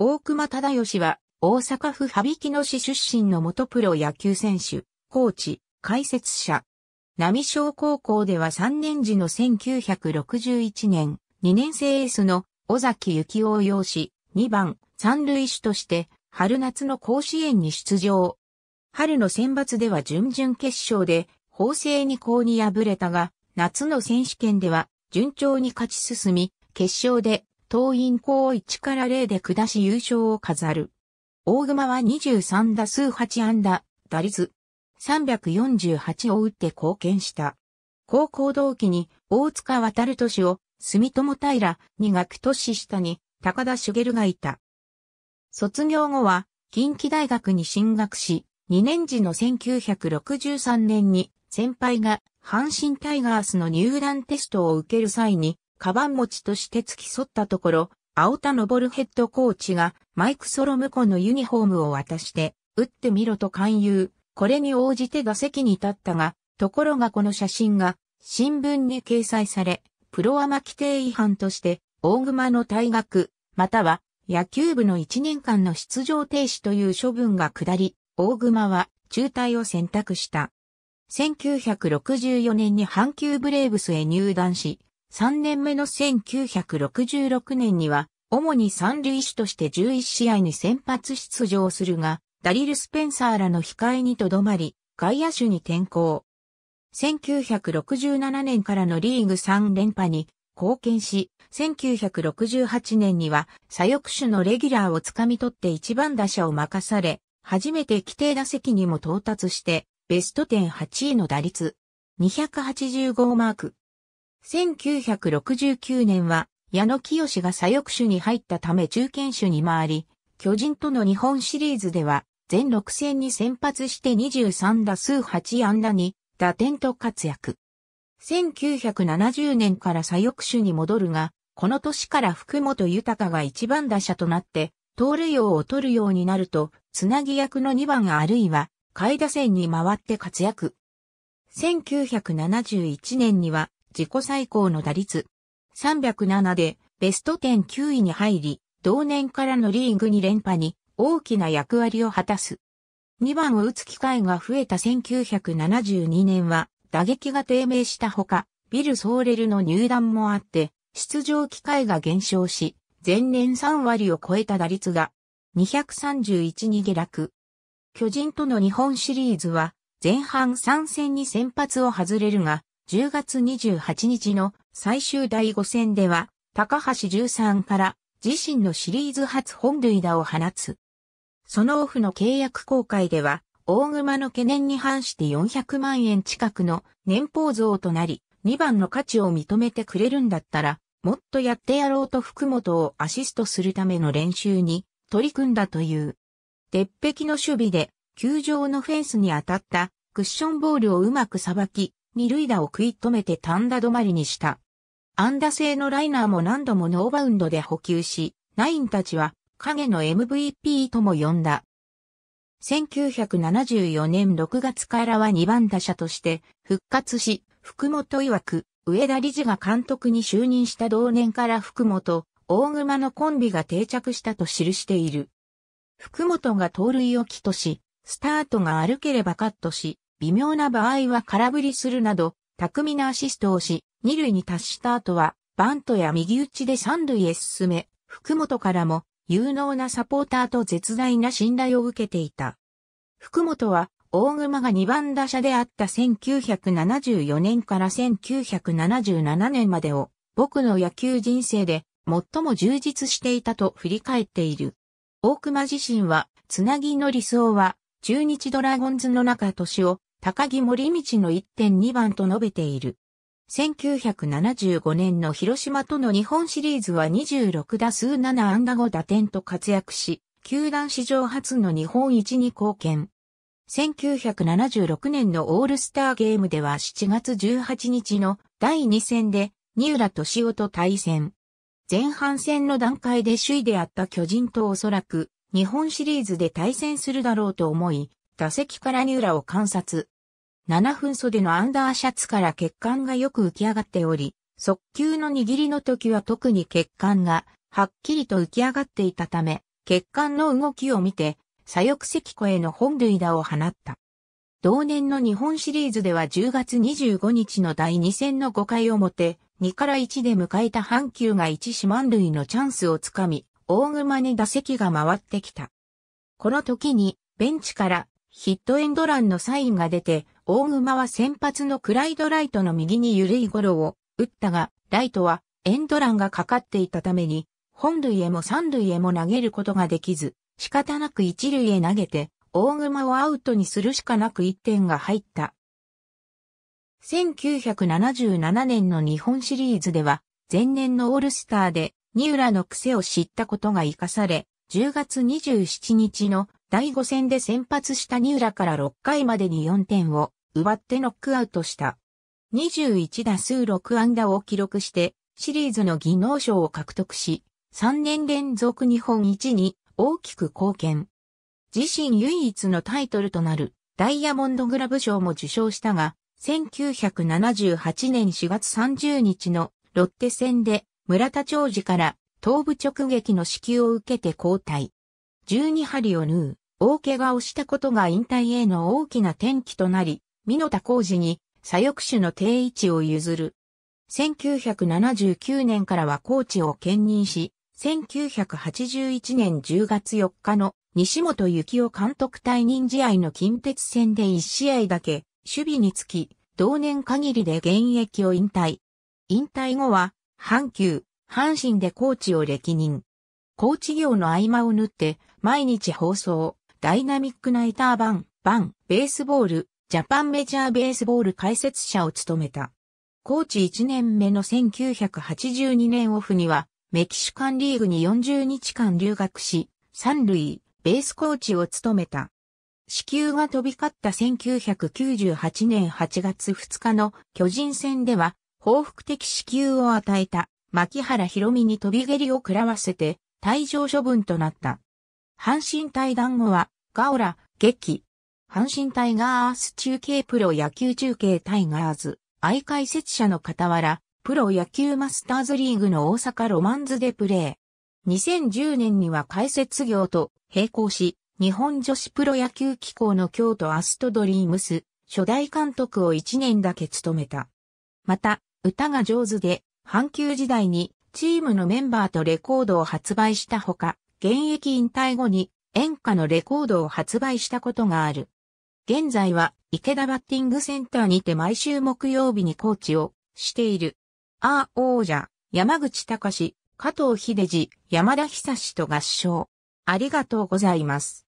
大熊忠義は、大阪府羽曳野市出身の元プロ野球選手、コーチ、解説者。波小高校では3年時の1961年、2年生エースの尾崎幸雄を擁し、2番、三塁手として、春夏の甲子園に出場。春の選抜では準々決勝で、法政二校に敗れたが、夏の選手権では順調に勝ち進み、決勝で党員校を1から0で下し優勝を飾る。大熊は23打数8安打、打率348を打って貢献した。高校同期に大塚渡る年を、住友平、に学年下に高田茂がいた。卒業後は近畿大学に進学し、2年時の1963年に先輩が阪神タイガースの入団テストを受ける際にカバン持ちとして付き添ったところ、青田昇ヘッドコーチがマイク・ソロムコのユニフォームを渡して、打ってみろと勧誘。これに応じて打席に立ったが、ところがこの写真が新聞に掲載され、プロアマ規定違反として大熊の退学、または野球部の1年間の出場停止という処分が下り、大熊は中退を選択した。1964年に阪急ブレーブスへ入団し、3年目の1966年には、主に三塁手として11試合に先発出場するが、ダリル・スペンサーらの控えにとどまり、外野手に転向。1967年からのリーグ3連覇に貢献し、1968年には左翼手のレギュラーをつかみ取って一番打者を任され、初めて規定打席にも到達して、ベスト10 8位の打率、285マーク、1969年は、矢野清が左翼手に入ったため中堅手に回り、巨人との日本シリーズでは、全6戦に先発して23打数8安打に、打点と活躍。1970年から左翼手に戻るが、この年から福本豊が一番打者となって、盗塁王を取るようになると、つなぎ役の2番あるいは、下位打線に回って活躍。1971年には、自己最高の打率。307でベスト10 9位に入り、同年からのリーグに連覇に大きな役割を果たす。2番を打つ機会が増えた1972年は打撃が低迷したほか、ビル・ソーレルの入団もあって、出場機会が減少し、前年3割を超えた打率が231に下落。巨人との日本シリーズは前半3戦に先発を外れるが、10月28日の最終第5戦では、高橋13から自身のシリーズ初本塁打を放つ。そのオフの契約公開では、大熊の懸念に反して400万円近くの年俸増となり、2番の価値を認めてくれるんだったら、もっとやってやろうと福本をアシストするための練習に取り組んだという。鉄壁の守備で、球場のフェンスに当たったクッションボールをうまくさばき、二塁打を食い止めて単打止まりにした。安打製のライナーも何度もノーバウンドで補給し、ナインたちは影の MVP とも呼んだ。1974年6月からは2番打者として復活し、福本曰く、上田理事が監督に就任した同年から福本、大熊のコンビが定着したと記している。福本が盗塁を起とし、スタートが歩ければカットし、微妙な場合は空振りするなど、巧みなアシストをし、二塁に達した後は、バントや右打ちで三塁へ進め、福本からも有能なサポーターと絶大な信頼を受けていた。福本は、大熊が2番打者であった1974年から1977年までを、僕の野球人生で最も充実していたと振り返っている。大熊自身は、つなぎの理想は、中日ドラゴンズの中年を高木森道の1.2番と述べている。1975年の広島との日本シリーズは26打数7安打5打点と活躍し、球団史上初の日本一に貢献。1976年のオールスターゲームでは7月18日の第2戦で、三浦敏夫と対戦。前半戦の段階で首位であった巨人とおそらく、日本シリーズで対戦するだろうと思い、打席からニューラを観察。7分袖のアンダーシャツから血管がよく浮き上がっており、速球の握りの時は特に血管がはっきりと浮き上がっていたため、血管の動きを見て、左翼石庫への本塁打を放った。同年の日本シリーズでは10月25日の第2戦の5回表、2から1で迎えた阪急が1四万塁のチャンスをつかみ、大熊に打席が回ってきた。この時に、ベンチからヒットエンドランのサインが出て、大熊は先発のクライドライトの右に緩いゴロを打ったが、ライトはエンドランがかかっていたために、本塁へも三塁へも投げることができず、仕方なく一塁へ投げて、大熊をアウトにするしかなく1点が入った。1977年の日本シリーズでは、前年のオールスターで、二浦の癖を知ったことが活かされ、10月27日の第5戦で先発した二浦から6回までに4点を奪ってノックアウトした。21打数6安打を記録して、シリーズの技能賞を獲得し、3年連続日本一に大きく貢献。自身唯一のタイトルとなるダイヤモンドグラブ賞も受賞したが、1978年4月30日のロッテ戦で村田長治から頭部直撃の支給を受けて交代。12針を縫う、大怪我をしたことが引退への大きな転機となり、美濃田工事に左翼手の定位置を譲る。1979年からはコーチを兼任し、1981年10月4日の西本幸雄監督退任試合の近鉄戦で1試合だけ守備につき、同年限りで現役を引退。引退後は、阪急、阪神でコーチを歴任。コーチ業の合間を縫って、毎日放送、ダイナミックナイター版、版、ベースボール、ジャパンメジャーベースボール解説者を務めた。コーチ1年目の1982年オフには、メキシカンリーグに40日間留学し、三塁、ベースコーチを務めた。支給が飛び交った1998年8月2日の巨人戦では、報復的支給を与えた、牧原博美に飛び蹴りを食らわせて、退場処分となった。阪神対談後は、ガオラ、劇。阪神タイガース中継プロ野球中継タイガーズ、愛解説者の傍ら、プロ野球マスターズリーグの大阪ロマンズでプレー。2010年には解説業と並行し、日本女子プロ野球機構の京都アストドリームス、初代監督を1年だけ務めた。また、歌が上手で、阪急時代にチームのメンバーとレコードを発売したほか、現役引退後に演歌のレコードを発売したことがある。現在は池田バッティングセンターにて毎週木曜日にコーチをしている。アー王者、山口隆、加藤秀治、山田久志と合唱。ありがとうございます。